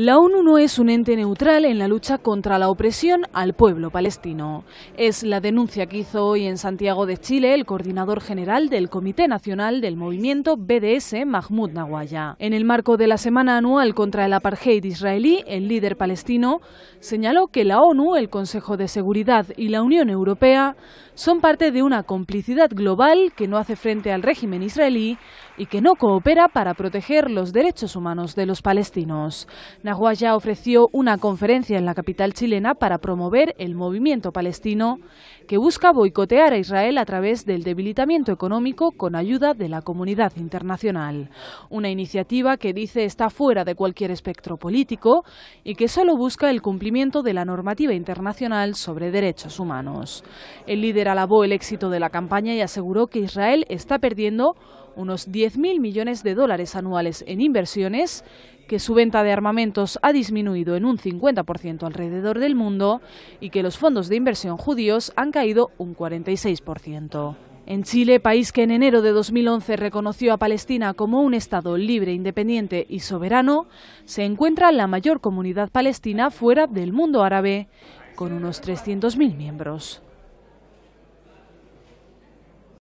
La ONU no es un ente neutral en la lucha contra la opresión al pueblo palestino. Es la denuncia que hizo hoy en Santiago de Chile el coordinador general del Comité Nacional del Movimiento BDS, Mahmoud Nawaya. En el marco de la Semana Anual contra el Apartheid israelí, el líder palestino señaló que la ONU, el Consejo de Seguridad y la Unión Europea son parte de una complicidad global que no hace frente al régimen israelí y que no coopera para proteger los derechos humanos de los palestinos ya ofreció una conferencia en la capital chilena para promover el movimiento palestino que busca boicotear a Israel a través del debilitamiento económico con ayuda de la comunidad internacional. Una iniciativa que dice está fuera de cualquier espectro político y que solo busca el cumplimiento de la normativa internacional sobre derechos humanos. El líder alabó el éxito de la campaña y aseguró que Israel está perdiendo unos 10.000 millones de dólares anuales en inversiones, que su venta de armamentos ha disminuido en un 50% alrededor del mundo y que los fondos de inversión judíos han caído un 46%. En Chile, país que en enero de 2011 reconoció a Palestina como un Estado libre, independiente y soberano, se encuentra la mayor comunidad palestina fuera del mundo árabe, con unos 300.000 miembros.